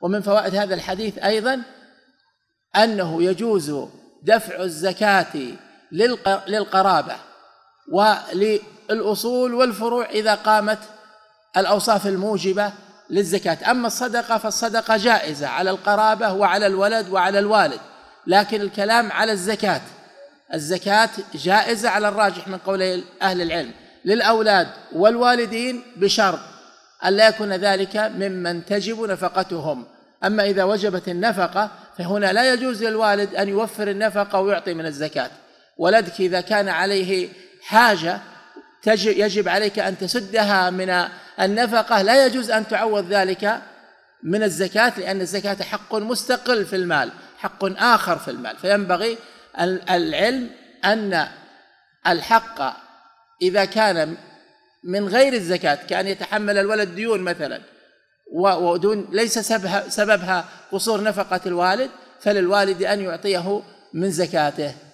ومن فوائد هذا الحديث أيضا أنه يجوز دفع الزكاة للقرابة وللأصول والفروع إذا قامت الأوصاف الموجبة للزكاة أما الصدقة فالصدقة جائزة على القرابة وعلى الولد وعلى الوالد لكن الكلام على الزكاة الزكاة جائزة على الراجح من قول أهل العلم للأولاد والوالدين بشرط ألا يكون ذلك ممن تجب نفقتهم أما إذا وجبت النفقة فهنا لا يجوز للوالد أن يوفر النفقة ويعطي من الزكاة ولدك إذا كان عليه حاجة يجب عليك أن تسدها من النفقة لا يجوز أن تعوض ذلك من الزكاة لأن الزكاة حق مستقل في المال حق آخر في المال فينبغي العلم أن الحق إذا كان من غير الزكاة كأن يتحمل الولد ديون مثلا ودون ليس سببها قصور نفقة الوالد فللوالد أن يعطيه من زكاته